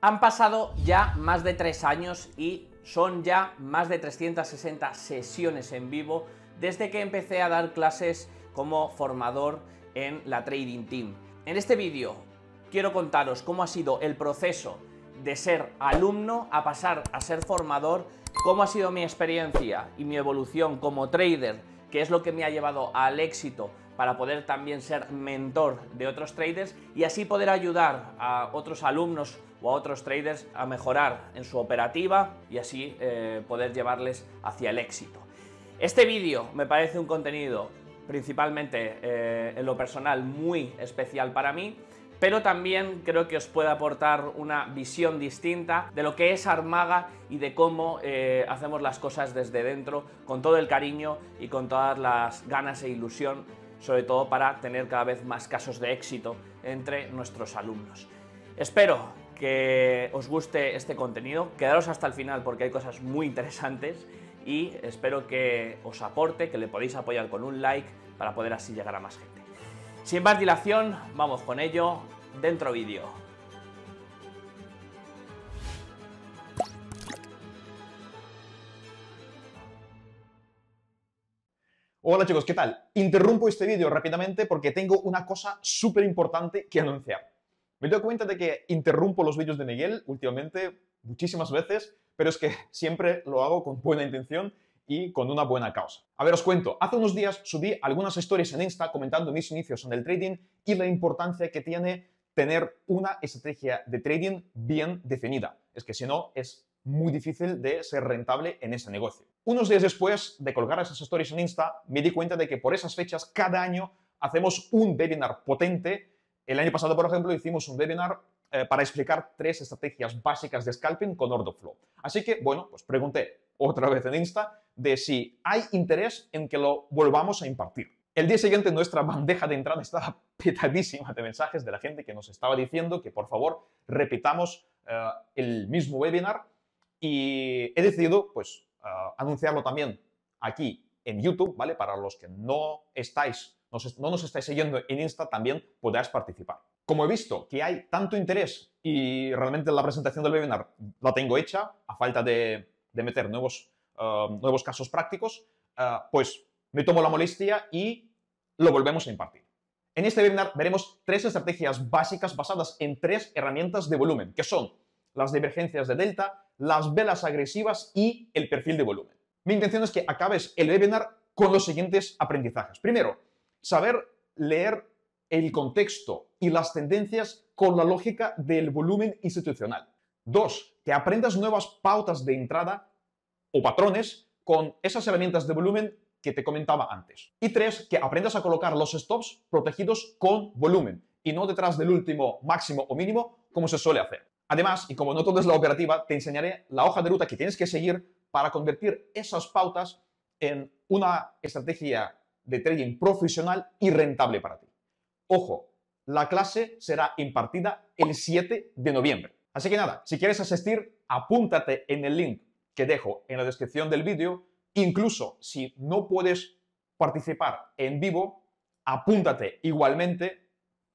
Han pasado ya más de tres años y son ya más de 360 sesiones en vivo desde que empecé a dar clases como formador en la Trading Team. En este vídeo quiero contaros cómo ha sido el proceso de ser alumno a pasar a ser formador, cómo ha sido mi experiencia y mi evolución como trader, que es lo que me ha llevado al éxito para poder también ser mentor de otros traders y así poder ayudar a otros alumnos o a otros traders a mejorar en su operativa y así eh, poder llevarles hacia el éxito. Este vídeo me parece un contenido principalmente eh, en lo personal muy especial para mí, pero también creo que os puede aportar una visión distinta de lo que es Armaga y de cómo eh, hacemos las cosas desde dentro, con todo el cariño y con todas las ganas e ilusión sobre todo para tener cada vez más casos de éxito entre nuestros alumnos. Espero que os guste este contenido, quedaros hasta el final porque hay cosas muy interesantes y espero que os aporte, que le podéis apoyar con un like para poder así llegar a más gente. Sin más dilación, vamos con ello, dentro vídeo. Hola chicos, ¿qué tal? Interrumpo este vídeo rápidamente porque tengo una cosa súper importante que anunciar. Me doy cuenta de que interrumpo los vídeos de Miguel últimamente muchísimas veces, pero es que siempre lo hago con buena intención y con una buena causa. A ver, os cuento. Hace unos días subí algunas historias en Insta comentando mis inicios en el trading y la importancia que tiene tener una estrategia de trading bien definida. Es que si no, es muy difícil de ser rentable en ese negocio. Unos días después de colgar esas stories en Insta, me di cuenta de que por esas fechas cada año hacemos un webinar potente. El año pasado, por ejemplo, hicimos un webinar eh, para explicar tres estrategias básicas de scalping con Flow. Así que, bueno, pues pregunté otra vez en Insta de si hay interés en que lo volvamos a impartir. El día siguiente nuestra bandeja de entrada estaba petadísima de mensajes de la gente que nos estaba diciendo que por favor repitamos eh, el mismo webinar y he decidido, pues, ah, anunciarlo también aquí en YouTube, ¿vale? Para los que no estáis, no, no nos estáis siguiendo en Insta, también podáis participar. Como he visto que hay tanto interés y realmente la presentación del webinar la tengo hecha, a falta de, de meter nuevos, ah, nuevos casos prácticos, ah, pues me tomo la molestia y lo volvemos a impartir. En este webinar veremos tres estrategias básicas basadas en tres herramientas de volumen, que son las divergencias de delta, las velas agresivas y el perfil de volumen. Mi intención es que acabes el webinar con los siguientes aprendizajes. Primero, saber leer el contexto y las tendencias con la lógica del volumen institucional. Dos, que aprendas nuevas pautas de entrada o patrones con esas herramientas de volumen que te comentaba antes. Y tres, que aprendas a colocar los stops protegidos con volumen y no detrás del último máximo o mínimo como se suele hacer. Además, y como no todo es la operativa, te enseñaré la hoja de ruta que tienes que seguir para convertir esas pautas en una estrategia de trading profesional y rentable para ti. Ojo, la clase será impartida el 7 de noviembre. Así que nada, si quieres asistir, apúntate en el link que dejo en la descripción del vídeo. Incluso si no puedes participar en vivo, apúntate igualmente.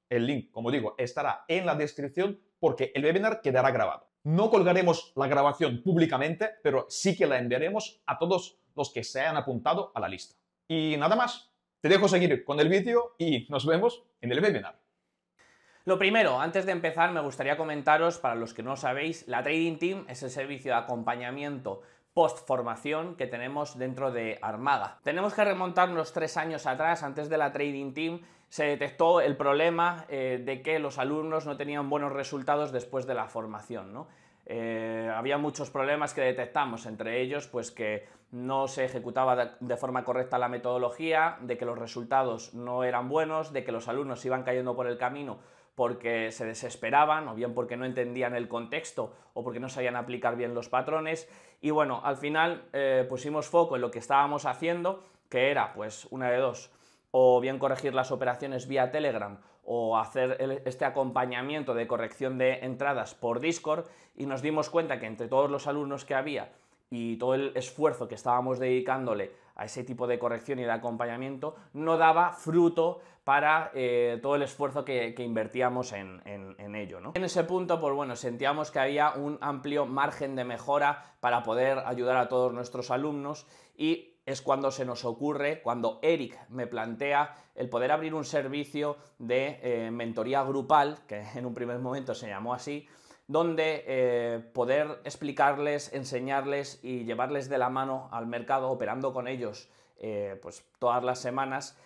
El link, como digo, estará en la descripción porque el webinar quedará grabado. No colgaremos la grabación públicamente, pero sí que la enviaremos a todos los que se hayan apuntado a la lista. Y nada más, te dejo seguir con el vídeo y nos vemos en el webinar. Lo primero, antes de empezar, me gustaría comentaros, para los que no lo sabéis, la Trading Team es el servicio de acompañamiento formación que tenemos dentro de armada Tenemos que remontarnos tres años atrás, antes de la Trading Team, se detectó el problema eh, de que los alumnos no tenían buenos resultados después de la formación. Eh, había muchos problemas que detectamos, entre ellos pues que no se ejecutaba de forma correcta la metodología, de que los resultados no eran buenos, de que los alumnos iban cayendo por el camino porque se desesperaban o bien porque no entendían el contexto o porque no sabían aplicar bien los patrones. Y bueno, al final eh, pusimos foco en lo que estábamos haciendo, que era pues una de dos, o bien corregir las operaciones vía Telegram o hacer este acompañamiento de corrección de entradas por Discord y nos dimos cuenta que entre todos los alumnos que había, y todo el esfuerzo que estábamos dedicándole a ese tipo de corrección y de acompañamiento no daba fruto para eh, todo el esfuerzo que, invertíamos en, ello. En ese punto, pues bueno, sentíamos que había un amplio margen de mejora para poder ayudar a todos nuestros alumnos y es cuando se nos ocurre, cuando Eric me plantea el poder abrir un servicio de eh, mentoría grupal, que en un primer momento se llamó así, donde eh, poder explicarles, enseñarles y llevarles de la mano al mercado operando con ellos eh, pues, todas las semanas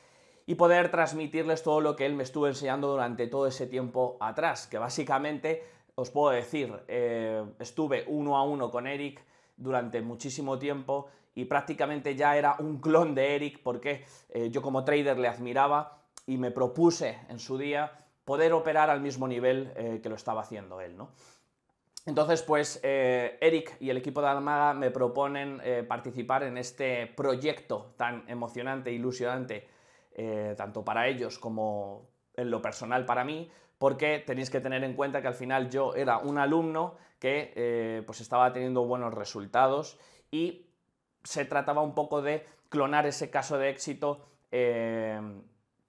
y poder transmitirles todo lo que él me estuvo enseñando durante todo ese tiempo atrás, que básicamente os puedo decir, eh, estuve uno a uno con Eric durante muchísimo tiempo y prácticamente ya era un clon de Eric porque yo como trader le admiraba y me propuse en su día poder operar al mismo nivel eh, que lo estaba haciendo él, ¿no? Entonces, pues eh, Eric y el equipo de Armada me proponen eh, participar en este proyecto tan emocionante e ilusionante, tanto para ellos como en lo personal para mí, porque tenéis que tener en cuenta que al final yo era un alumno que pues estaba teniendo buenos resultados y se trataba un poco de clonar ese caso de éxito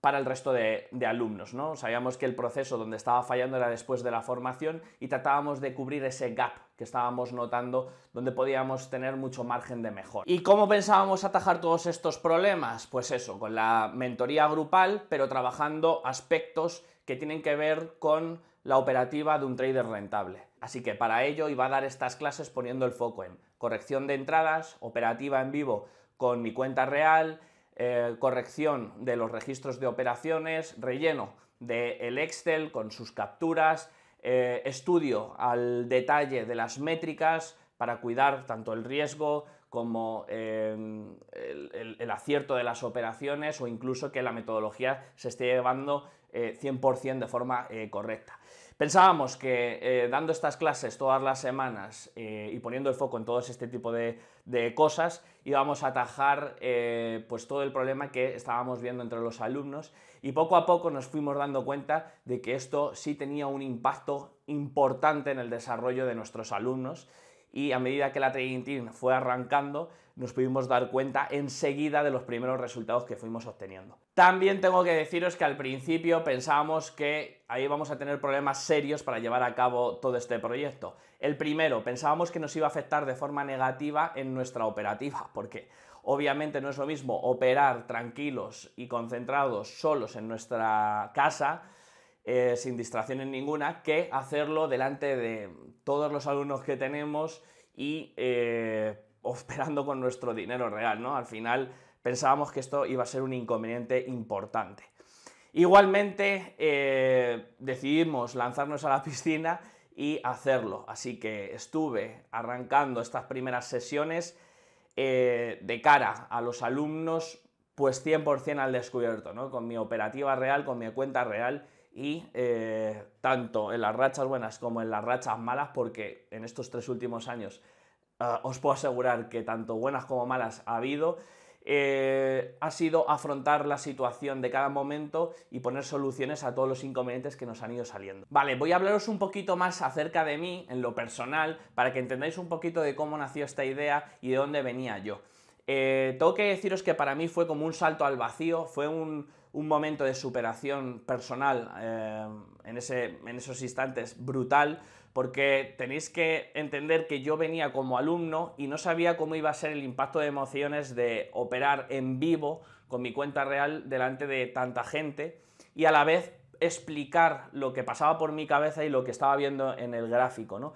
para el resto de, alumnos. ¿no? Sabíamos que el proceso donde estaba fallando era después de la formación y tratábamos de cubrir ese gap que estábamos notando donde podíamos tener mucho margen de mejor. ¿Y cómo pensábamos atajar todos estos problemas? Pues eso, con la mentoría grupal, pero trabajando aspectos que tienen que ver con la operativa de un trader rentable. Así que para ello iba a dar estas clases poniendo el foco en corrección de entradas, operativa en vivo con mi cuenta real, eh, corrección de los registros de operaciones, relleno del Excel con sus capturas, eh, estudio al detalle de las métricas para cuidar tanto el riesgo como em, el, el, acierto de las operaciones o incluso que la metodología se esté llevando 100% eh, de forma correcta. Pensábamos que eh, dando estas clases todas las semanas eh, y poniendo el foco en todo este tipo de, cosas íbamos a atajar eh, pues todo el problema que estábamos viendo entre los alumnos y poco a poco nos fuimos dando cuenta de que esto sí tenía un impacto importante en el desarrollo de nuestros alumnos y a medida que la trading fue arrancando, nos pudimos dar cuenta enseguida de los primeros resultados que fuimos obteniendo. También tengo que deciros que al principio pensábamos que ahí vamos a tener problemas serios para llevar a cabo todo este proyecto. El primero, pensábamos que nos iba a afectar de forma negativa en nuestra operativa, porque obviamente no es lo mismo operar tranquilos y concentrados solos en nuestra casa eh, sin distracciones ninguna, que hacerlo delante de todos los alumnos que tenemos y eh, operando con nuestro dinero real, ¿no? Al final pensábamos que esto iba a ser un inconveniente importante. Igualmente eh, decidimos lanzarnos a la piscina y hacerlo, así que estuve arrancando estas primeras sesiones de cara a los alumnos pues 100% al descubierto, ¿no? con mi operativa real, con mi cuenta real y eh, tanto en las rachas buenas como en las rachas malas, porque en estos tres últimos años eh, os puedo asegurar que tanto buenas como malas ha habido, eh, ha sido afrontar la situación de cada momento y poner soluciones a todos los inconvenientes que nos han ido saliendo. Vale, voy a hablaros un poquito más acerca de mí, en lo personal, para que entendáis un poquito de cómo nació esta idea y de dónde venía yo. tengo que deciros que para mí fue como un salto al vacío, fue un, un momento de superación personal eh, en, ese, en esos instantes brutal, porque tenéis que entender que yo venía como alumno y no sabía cómo iba a ser el impacto de emociones de operar en vivo con mi cuenta real delante de tanta gente y a la vez explicar lo que pasaba por mi cabeza y lo que estaba viendo en el gráfico, ¿no?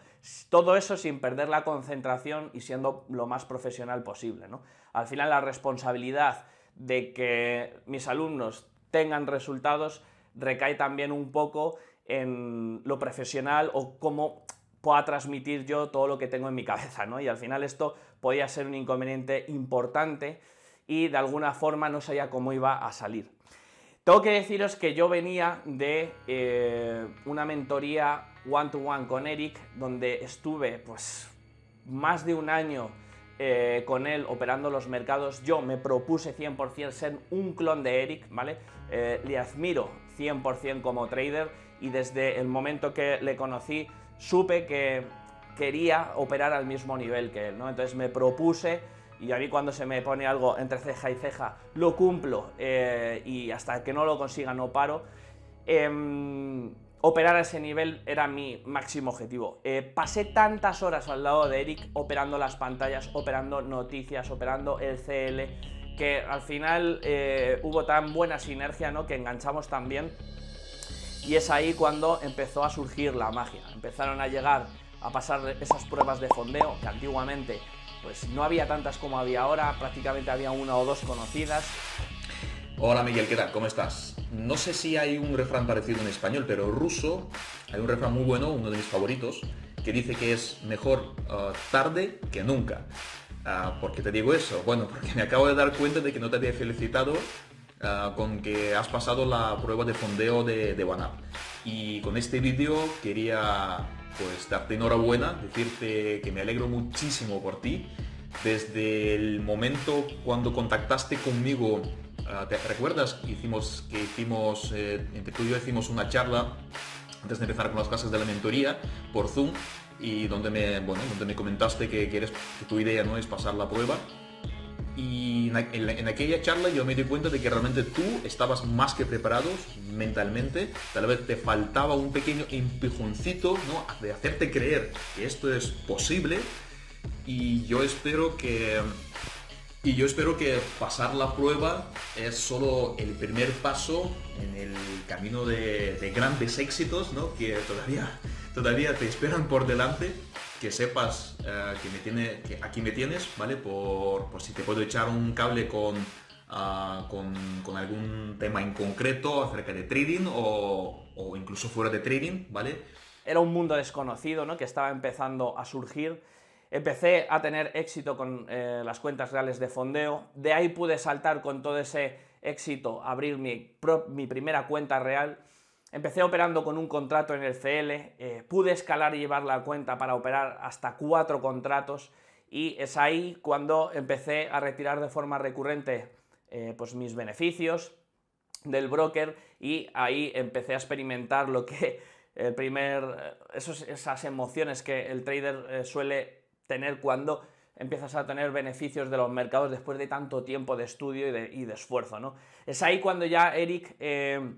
Todo eso sin perder la concentración y siendo lo más profesional posible, ¿no? Al final la responsabilidad de que mis alumnos tengan resultados recae también un poco en lo profesional o cómo pueda transmitir yo todo lo que tengo en mi cabeza, ¿no? Y al final esto podía ser un inconveniente importante y de alguna forma no sabía cómo iba a salir. Tengo que deciros que yo venía de eh, una mentoría one to -one con Eric, donde estuve pues más de un año eh, con él operando los mercados, yo me propuse 100% ser un clon de Eric, ¿vale? Eh, le admiro 100% como trader y desde el momento que le conocí supe que quería operar al mismo nivel que él, ¿no? Entonces me propuse y a mí cuando se me pone algo entre ceja y ceja lo cumplo eh, y hasta que no lo consiga no paro. Em, operar a ese nivel era mi máximo objetivo. Eh, pasé tantas horas al lado de Eric operando las pantallas, operando noticias, operando el CL, que al final eh, hubo tan buena sinergia ¿no? que enganchamos tan bien. Y es ahí cuando empezó a surgir la magia. Empezaron a llegar a pasar esas pruebas de fondeo que antiguamente pues no había tantas como había ahora, prácticamente había una o dos conocidas Hola Miguel, ¿qué tal? ¿Cómo estás? No sé si hay un refrán parecido en español, pero ruso, hay un refrán muy bueno, uno de mis favoritos, que dice que es mejor uh, tarde que nunca. Uh, ¿Por qué te digo eso? Bueno, porque me acabo de dar cuenta de que no te había felicitado uh, con que has pasado la prueba de fondeo de, de Y con este vídeo quería pues darte enhorabuena, decirte que me alegro muchísimo por ti. Desde el momento cuando contactaste conmigo Ah, ¿Te recuerdas que hicimos, que hicimos, eh, entre tú y yo hicimos una charla antes de empezar con las clases de la mentoría por Zoom y donde me, donde me comentaste que, tu idea ¿no? es pasar la prueba? Y en, aquella charla yo me di cuenta de que realmente tú estabas más que preparados mentalmente, tal vez te faltaba un pequeño empujoncito ¿no? de hacerte creer que esto es posible y yo espero que y yo espero que pasar la prueba es solo el primer paso en el camino de, grandes éxitos, ¿no? Que todavía, todavía te esperan por delante. Que sepas eh, que, me tiene, aquí me tienes, ¿vale? Por, si te puedo echar un cable ah, con, con, algún tema en concreto acerca de trading o, incluso fuera de trading, ¿vale? Era un mundo desconocido, Que estaba empezando a surgir Empecé a tener éxito con eh, las cuentas reales de fondeo, de ahí pude saltar con todo ese éxito, abrir mi, mi primera cuenta real. Empecé operando con un contrato en el CL, eh, pude escalar y llevar la cuenta para operar hasta cuatro contratos y es ahí cuando empecé a retirar de forma recurrente eh, pues mis beneficios del broker y ahí empecé a experimentar lo que el primer, esas emociones que el trader suele tener cuando empiezas a tener beneficios de los mercados después de tanto tiempo de estudio y de, esfuerzo, ¿no? Es ahí cuando ya Eric eh,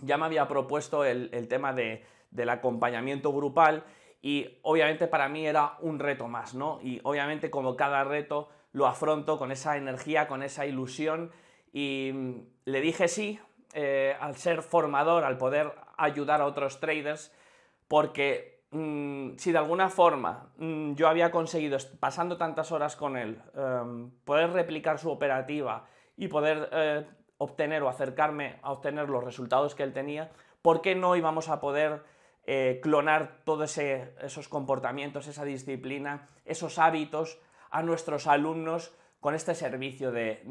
ya me había propuesto el, tema del acompañamiento grupal y obviamente para mí era un reto más, ¿no? Y obviamente como cada reto lo afronto con esa energía, con esa ilusión y mm, le dije sí eh, al ser formador, al poder ayudar a otros traders, porque Mm, si de alguna forma mm, yo había conseguido, pasando tantas horas con él, em, poder replicar su operativa y poder eh, obtener o acercarme a obtener los resultados que él tenía, ¿por qué no íbamos a poder eh, clonar todos esos comportamientos, esa disciplina, esos hábitos a nuestros alumnos con este servicio de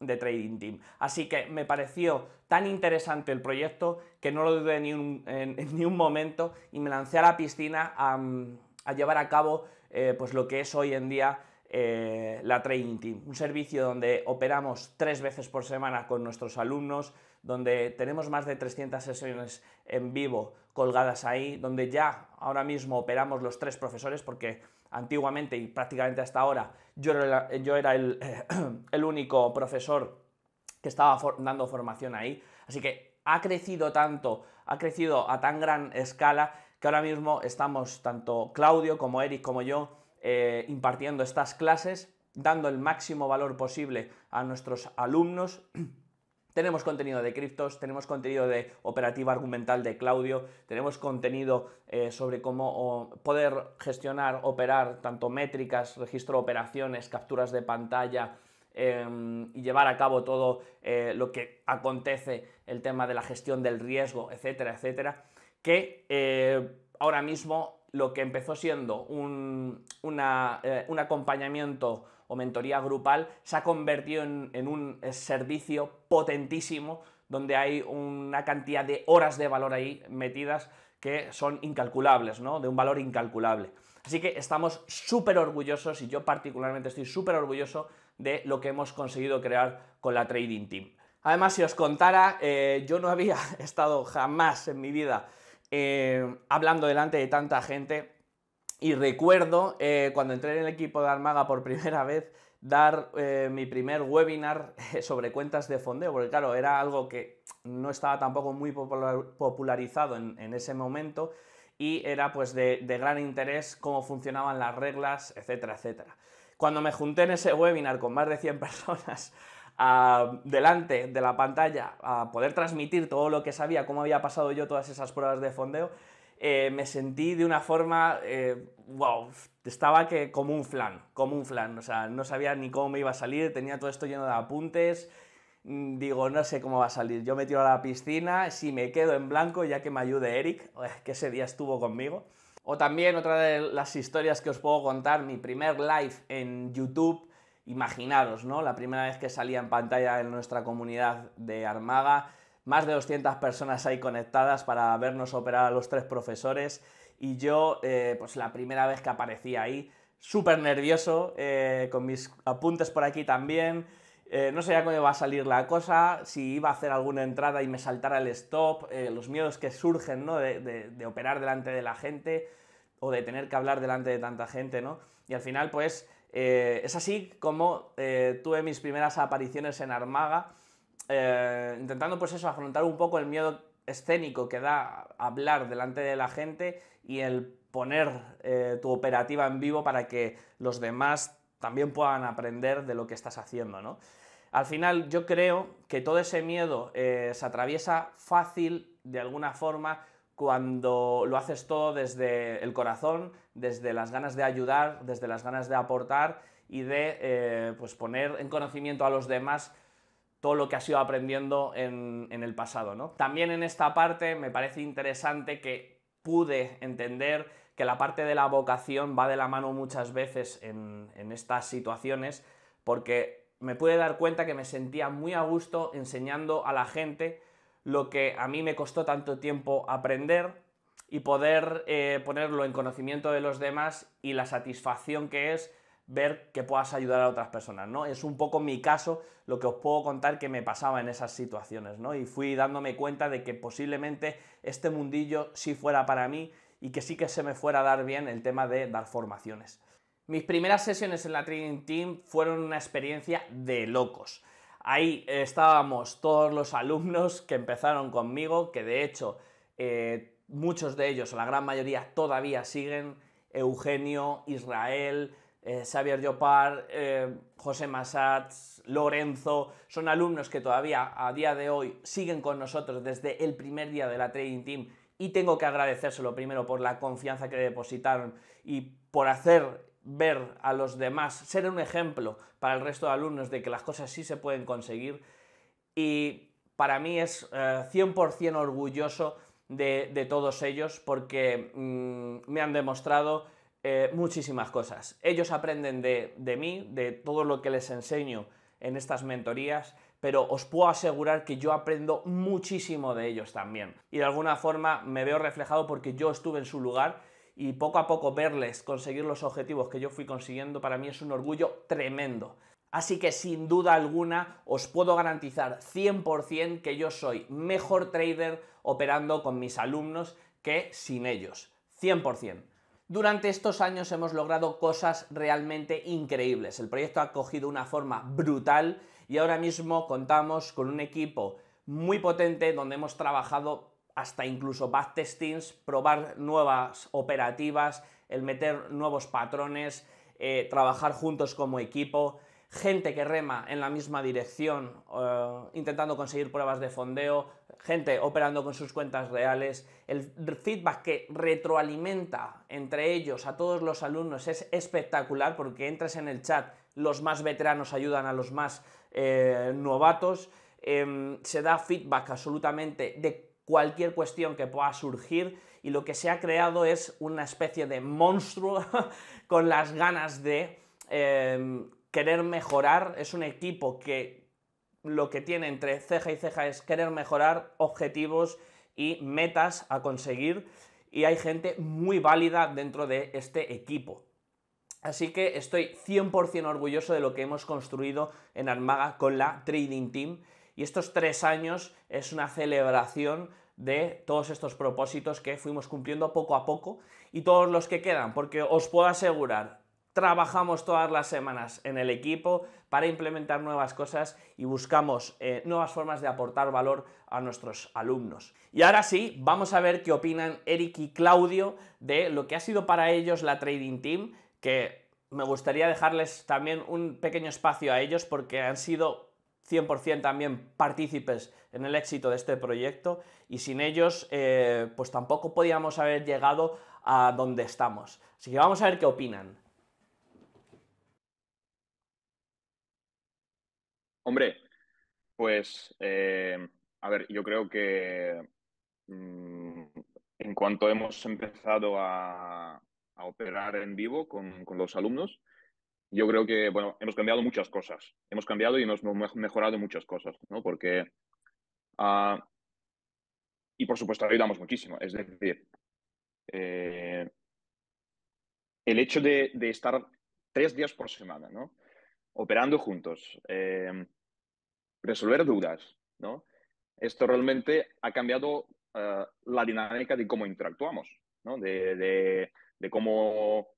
de Trading Team. Así que me pareció tan interesante el proyecto que no lo dudé ni un, en, ni un momento y me lancé a la piscina a, llevar a cabo eh, pues lo que es hoy en día eh, la Trading Team, un servicio donde operamos tres veces por semana con nuestros alumnos, donde tenemos más de 300 sesiones en vivo colgadas ahí, donde ya ahora mismo operamos los tres profesores porque antiguamente y prácticamente hasta ahora, yo era, el, único profesor que estaba dando formación ahí. Así que ha crecido tanto, ha crecido a tan gran escala que ahora mismo estamos tanto Claudio como Eric como yo eh, impartiendo estas clases, dando el máximo valor posible a nuestros alumnos. Tenemos contenido de criptos, tenemos contenido de operativa argumental de Claudio, tenemos contenido eh, sobre cómo poder gestionar, operar tanto métricas, registro de operaciones, capturas de pantalla em, y llevar a cabo todo eh, lo que acontece, el tema de la gestión del riesgo, etcétera, etcétera, que eh, ahora mismo lo que empezó siendo eh, un, acompañamiento o mentoría grupal se ha convertido en, un servicio potentísimo donde hay una cantidad de horas de valor ahí metidas que son incalculables, ¿no? De un valor incalculable. Así que estamos súper orgullosos y yo particularmente estoy súper orgulloso de lo que hemos conseguido crear con la Trading Team. Además, si os contara, eh, yo no había estado jamás en mi vida eh, hablando delante de tanta gente. Y recuerdo eh, cuando entré en el equipo de Armaga por primera vez dar eh, mi primer webinar sobre cuentas de fondeo, porque claro, era algo que no estaba tampoco muy popularizado en, ese momento y era pues de, de, gran interés cómo funcionaban las reglas, etcétera, etcétera. Cuando me junté en ese webinar con más de 100 personas delante de la pantalla a poder transmitir todo lo que sabía, cómo había pasado yo todas esas pruebas de fondeo, eh, me sentí de una forma, wow, eh, estaba que como un flan, como un flan, o sea, no sabía ni cómo me iba a salir, tenía todo esto lleno de apuntes, mm, digo, no sé cómo va a salir, yo me tiro a la piscina, si me quedo en blanco, ya que me ayude Eric, eh, que ese día estuvo conmigo. O también otra de las historias que os puedo contar, mi primer live en YouTube, Imaginaros, ¿no? La primera vez que salía en pantalla en nuestra comunidad de Armaga, más de 200 personas ahí conectadas para vernos operar a los tres profesores y yo, eh, pues la primera vez que aparecía ahí, súper nervioso, eh, con mis apuntes por aquí también, eh, no sabía cómo iba a salir la cosa, si iba a hacer alguna entrada y me saltara el stop, los miedos que surgen, ¿no? De, de operar delante de la gente o de tener que hablar delante de tanta gente, ¿no? Y al final, pues eh, es así como eh, tuve mis primeras apariciones en Armaga, eh, intentando pues eso, afrontar un poco el miedo escénico que da hablar delante de la gente y el poner tu operativa en vivo para que los demás también puedan aprender de lo que estás haciendo, ¿no? Al final yo creo que todo ese miedo se atraviesa fácil de alguna forma cuando lo haces todo desde el corazón, desde las ganas de ayudar, desde las ganas de aportar y de eh, pues, poner en conocimiento a los demás todo lo que has ido aprendiendo en, el pasado. ¿no? También en esta parte me parece interesante que pude entender que la parte de la vocación va de la mano muchas veces en, en estas situaciones, porque me pude dar cuenta que me sentía muy a gusto enseñando a la gente lo que a mí me costó tanto tiempo aprender y poder eh, ponerlo en conocimiento de los demás y la satisfacción que es ver que puedas ayudar a otras personas, ¿no? Es un poco mi caso lo que os puedo contar que me pasaba en esas situaciones, ¿no? Y fui dándome cuenta de que posiblemente este mundillo sí fuera para mí y que sí que se me fuera a dar bien el tema de dar formaciones. Mis primeras sesiones en la Training Team fueron una experiencia de locos. Ahí estábamos todos los alumnos que empezaron conmigo, que de hecho eh, muchos de ellos, o la gran mayoría, todavía siguen. Eugenio, Israel, eh, Xavier Llopar, eh, José Masats, Lorenzo, son alumnos que todavía a día de hoy siguen con nosotros desde el primer día de la Trading Team y tengo que agradecérselo primero por la confianza que depositaron y por hacer ver a los demás, ser un ejemplo para el resto de alumnos de que las cosas sí se pueden conseguir. Y para mí es 100% eh, orgulloso de, todos ellos porque mm, me han demostrado eh, muchísimas cosas. Ellos aprenden de, de mí, de todo lo que les enseño en estas mentorías, pero os puedo asegurar que yo aprendo muchísimo de ellos también. Y de alguna forma me veo reflejado porque yo estuve en su lugar y poco a poco verles conseguir los objetivos que yo fui consiguiendo para mí es un orgullo tremendo. Así que sin duda alguna os puedo garantizar 100% que yo soy mejor trader operando con mis alumnos que sin ellos. 100%. Durante estos años hemos logrado cosas realmente increíbles. El proyecto ha cogido una forma brutal y ahora mismo contamos con un equipo muy potente donde hemos trabajado hasta incluso backtestings, probar nuevas operativas, el meter nuevos patrones, eh, trabajar juntos como equipo, gente que rema en la misma dirección, eh, intentando conseguir pruebas de fondeo, gente operando con sus cuentas reales. El feedback que retroalimenta entre ellos a todos los alumnos es espectacular porque entras en el chat, los más veteranos ayudan a los más eh, novatos. Em, se da feedback absolutamente de cualquier cuestión que pueda surgir y lo que se ha creado es una especie de monstruo con las ganas de em, querer mejorar. Es un equipo que lo que tiene entre ceja y ceja es querer mejorar objetivos y metas a conseguir y hay gente muy válida dentro de este equipo. Así que estoy 100% orgulloso de lo que hemos construido en Armaga con la Trading Team y estos tres años es una celebración de todos estos propósitos que fuimos cumpliendo poco a poco y todos los que quedan, porque os puedo asegurar, trabajamos todas las semanas en el equipo para implementar nuevas cosas y buscamos eh, nuevas formas de aportar valor a nuestros alumnos. Y ahora sí, vamos a ver qué opinan Eric y Claudio de lo que ha sido para ellos la Trading Team, que me gustaría dejarles también un pequeño espacio a ellos porque han sido 100% también partícipes en el éxito de este proyecto y sin ellos eh, pues tampoco podíamos haber llegado a donde estamos. Así que vamos a ver qué opinan. Hombre, pues eh, a ver, yo creo que mm, en cuanto hemos empezado a, operar en vivo con los alumnos, yo creo que, bueno, hemos cambiado muchas cosas. Hemos cambiado y hemos mejorado muchas cosas, ¿no? Porque... Ah, y por supuesto, ayudamos muchísimo. Es decir, eh, el hecho de, estar tres días por semana, ¿no? Operando juntos, eh, resolver dudas, ¿no? Esto realmente ha cambiado eh, la dinámica de cómo interactuamos, ¿no? de, de cómo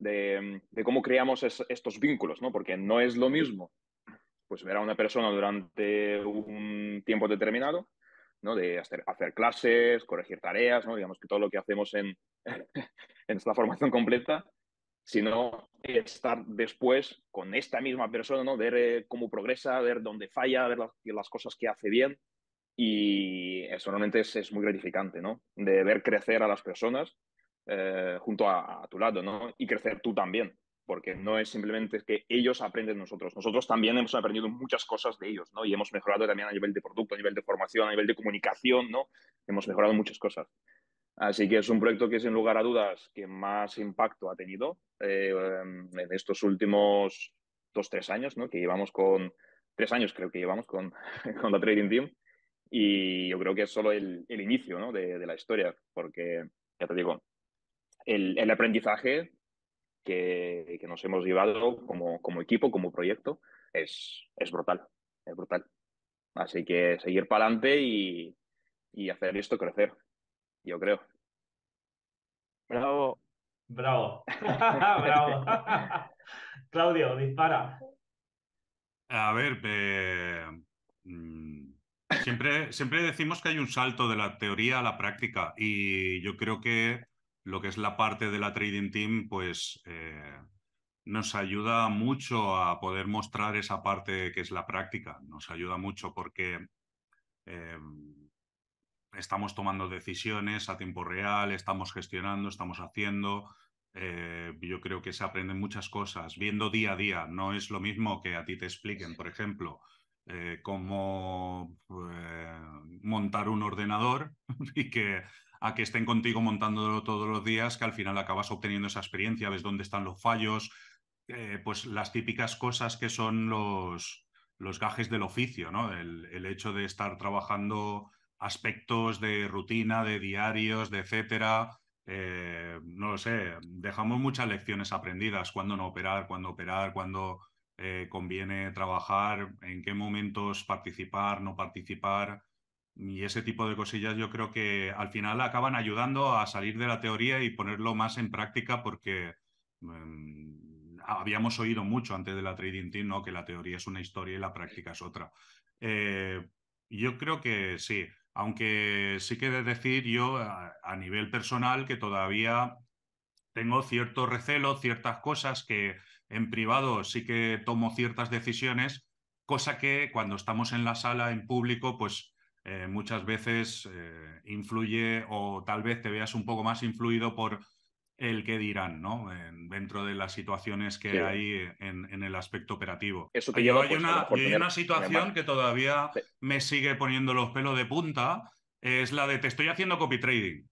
de, cómo creamos estos vínculos, ¿no? Porque no es lo mismo pues ver a una persona durante un tiempo determinado, ¿no? De hacer, clases, corregir tareas, ¿no? Digamos que todo lo que hacemos en, en esta formación completa, sino estar después con esta misma persona, ¿no? Ver eh, cómo progresa, ver dónde falla, ver las, cosas que hace bien. Y eso realmente es, es, muy gratificante, ¿no? De ver crecer a las personas eh, junto a, tu lado, ¿no? Y crecer tú también, porque no es simplemente que ellos aprenden nosotros, nosotros también hemos aprendido muchas cosas de ellos, ¿no? Y hemos mejorado también a nivel de producto, a nivel de formación, a nivel de comunicación, ¿no? Hemos mejorado muchas cosas. Así que es un proyecto que sin lugar a dudas que más impacto ha tenido eh, em, en estos últimos dos, tres años, ¿no? Que llevamos con, tres años creo que llevamos con, con la Trading Team y yo creo que es solo el, el inicio ¿no? de, la historia, porque ya te digo, el, aprendizaje que, nos hemos llevado como, equipo, como proyecto, es, es brutal, es brutal. Así que seguir para adelante y, hacer esto crecer, yo creo. Bravo. Bravo. Claudio, dispara. A ver, mm, siempre, siempre decimos que hay un salto de la teoría a la práctica y yo creo que lo que es la parte de la Trading Team, pues eh, nos ayuda mucho a poder mostrar esa parte que es la práctica. Nos ayuda mucho porque eh, estamos tomando decisiones a tiempo real, estamos gestionando, estamos haciendo. Eh, yo creo que se aprenden muchas cosas viendo día a día. No es lo mismo que a ti te expliquen, por ejemplo, cómo montar un ordenador y que a que estén contigo montándolo todos los días, que al final acabas obteniendo esa experiencia, ves dónde están los fallos, eh, pues las típicas cosas que son los, los gajes del oficio, ¿no? El, hecho de estar trabajando aspectos de rutina, de diarios, de etcétera. Eh, no lo sé, dejamos muchas lecciones aprendidas, cuándo no operar, cuándo operar, cuándo eh, conviene trabajar, en qué momentos participar, no participar. Y ese tipo de cosillas yo creo que al final acaban ayudando a salir de la teoría y ponerlo más en práctica porque em, habíamos oído mucho antes de la Trading Team ¿no? que la teoría es una historia y la práctica es otra. Eh, yo creo que sí, aunque sí que de decir yo a nivel personal que todavía tengo cierto recelo, ciertas cosas que en privado sí que tomo ciertas decisiones, cosa que cuando estamos en la sala en público pues eh, muchas veces eh, influye o tal vez te veas un poco más influido por el que dirán, ¿no? dentro de las situaciones que hay en, el aspecto operativo. Eso lleva, hay pues, una, una situación que todavía me sigue poniendo los pelos de punta, es la de te estoy haciendo copy trading.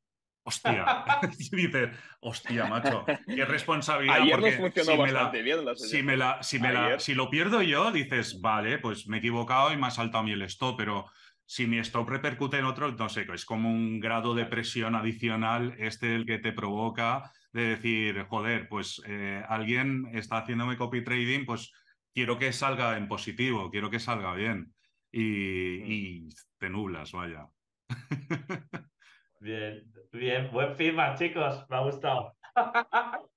Hostia, dices, hostia, macho, qué responsabilidad. porque si bastante la, si, me la, si, me la, si lo pierdo yo, dices, vale, pues me he equivocado y me ha saltado mi mí el stop, pero si mi stop repercute en otro, no sé, es como un grado de presión adicional este el que te provoca de decir, joder, pues eh, alguien está haciéndome copy trading, pues quiero que salga en positivo, quiero que salga bien. Y, mm. te nublas, vaya. Bien, bien, buen firma, chicos, me ha gustado.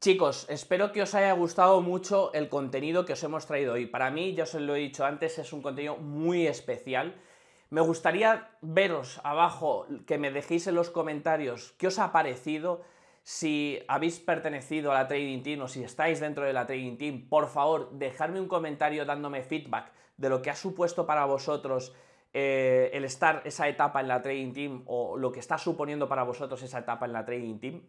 Chicos, espero que os haya gustado mucho el contenido que os hemos traído hoy. Para mí, ya os lo he dicho antes, es un contenido muy especial me gustaría veros abajo, que me dejéis en los comentarios qué os ha parecido, si habéis pertenecido a la Trading Team o si estáis dentro de la Trading Team, por favor, dejadme un comentario dándome feedback de lo que ha supuesto para vosotros eh, el estar esa etapa en la Trading Team o lo que está suponiendo para vosotros esa etapa en la Trading Team.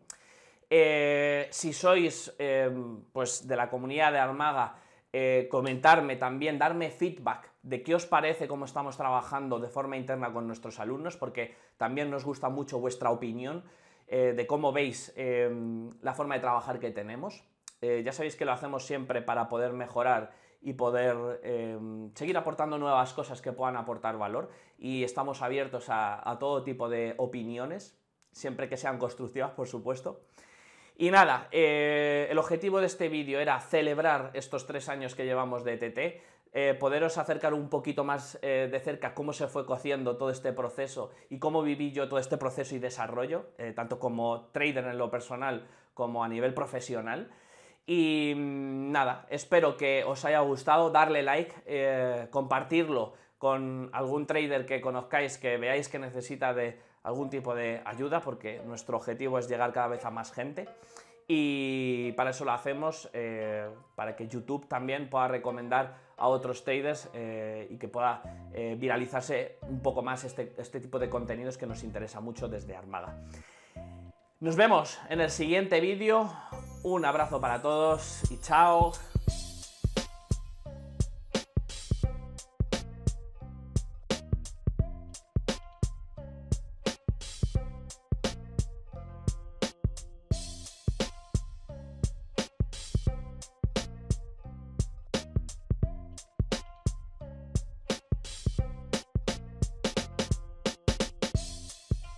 Eh, si sois eh, pues de la comunidad de Armaga, eh, comentarme también, darme feedback de qué os parece cómo estamos trabajando de forma interna con nuestros alumnos, porque también nos gusta mucho vuestra opinión eh, de cómo veis em, la forma de trabajar que tenemos. Eh, ya sabéis que lo hacemos siempre para poder mejorar y poder em, seguir aportando nuevas cosas que puedan aportar valor y estamos abiertos a todo tipo de opiniones, siempre que sean constructivas, por supuesto. Y nada, eh, el objetivo de este vídeo era celebrar estos tres años que llevamos de TT, e eh, poderos acercar un poquito más eh, de cerca cómo se fue cociendo todo este proceso y cómo viví yo todo este proceso y desarrollo, tanto como trader en lo personal como a nivel profesional. Y mm, nada, espero que os haya gustado, darle like, compartirlo con algún trader que conozcáis, que veáis que necesita de algún tipo de ayuda porque nuestro objetivo es llegar cada vez a más gente y para eso lo hacemos, eh, para que YouTube también pueda recomendar a otros traders eh, y que pueda eh, viralizarse un poco más este, este tipo de contenidos que nos interesa mucho desde Armada. Nos vemos en el siguiente vídeo, un abrazo para todos y chao.